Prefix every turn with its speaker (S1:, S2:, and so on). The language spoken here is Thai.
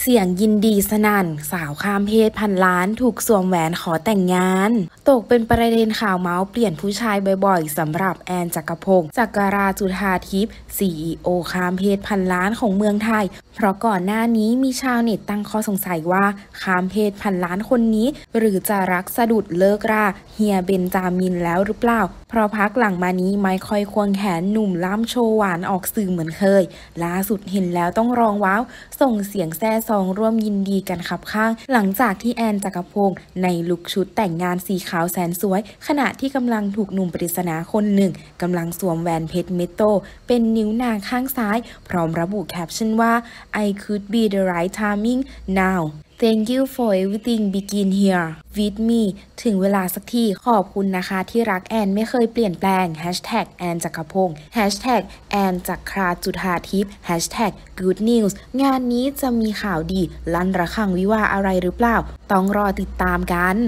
S1: เสียงยินดีสนั่น สาวข้ามเพศพันล้านถูกสวมแหวนขอแต่งงาน ตกเป็นประเด็นข่าวเมาส์เปลี่ยนผู้ชายบ่อยๆสำหรับแอนจักรพงศ์จักรราจุธาทิพย์ซีีโอข้ามเพศพันล้านของเมืองไทย เพราะก่อนหน้านี้มีชาวเน็ตตั้งข้อสงสัยว่าข้ามเพศพันล้านคนนี้ หรือจะรักสะดุดเลิกราเฮียเบนจามินแล้วหรือเปล่า เพราะพักหลังมานี้ไม่ค่อยควงแขนหนุ่มล่ำโชว์หวานออกสื่อเหมือนเคยล่าสุดเห็นแล้วต้องร้องว้าวส่งเสียงแซ่ซองร่วมยินดีกันขับข้าง หลังจากที่แอนจักรพงศ์ในลุคชุดแต่งงานสีขาวแสนสวย ขณะที่กำลังถูกหนุ่มปริศนาคนหนึ่งกำลังสวมแหวนเพชรเมโต เป็นนิ้วนางข้างซ้าย พร้อมระบุแคปชั่นว่า I could be the right timing now Thank you for everything begin here with me ถึงเวลาสักทีขอบคุณนะคะที่รักแอนไม่เคยเปลี่ยนแปลง Hashtag แอนจักรพงศ์แอนจักคราจุธาทิพย์ good news งานนี้จะมีข่าวดีลั่นระฆังวิวาอะไรหรือเปล่า ต้องรอติดตามกัน